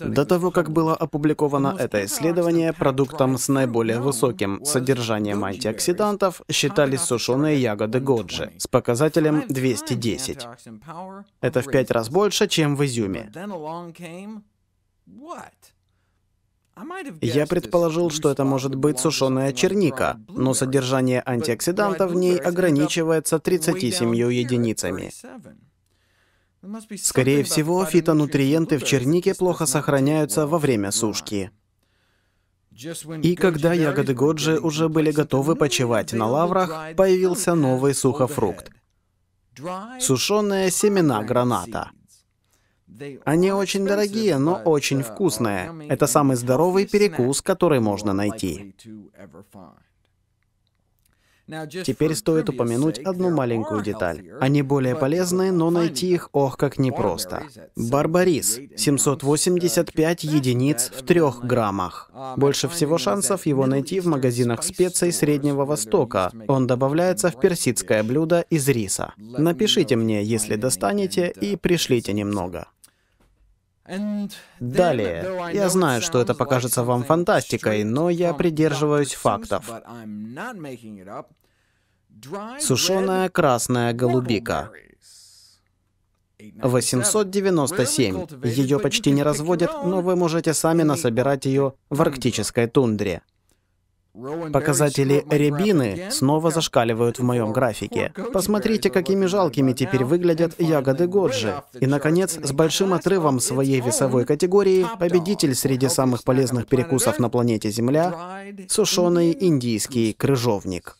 До того, как было опубликовано это исследование, продуктом с наиболее высоким содержанием антиоксидантов считались сушеные ягоды Годжи с показателем 210. Это в пять раз больше, чем в изюме. Я предположил, что это может быть сушеная черника, но содержание антиоксидантов в ней ограничивается 37 единицами. Ну, Скорее всего, фитонутриенты в ну, чернике плохо сохраняются во время сушки. И когда ягоды Годжи уже были готовы почевать на лаврах, появился новый сухофрукт — сушеные семена граната. Они очень дорогие, но очень uh, вкусные. Это самый здоровый перекус, который можно найти. Теперь стоит упомянуть одну маленькую деталь. Они более полезны, но найти их ох как непросто. Барбарис — 785 единиц в 3 граммах. Uh, Больше всего шансов его найти в магазинах специй Среднего Востока. Он добавляется в персидское блюдо из риса. Напишите мне, если достанете, и uh, пришлите немного. Далее, я знаю, что это покажется вам фантастикой, но я придерживаюсь фактов. Сушеная красная голубика. 897. Ее почти не разводят, но вы можете сами насобирать ее в арктической тундре. Показатели рябины снова зашкаливают в моем графике. Посмотрите, какими жалкими теперь выглядят ягоды Годжи. И, наконец, с большим отрывом своей весовой категории победитель среди самых полезных перекусов на планете Земля — сушеный индийский крыжовник.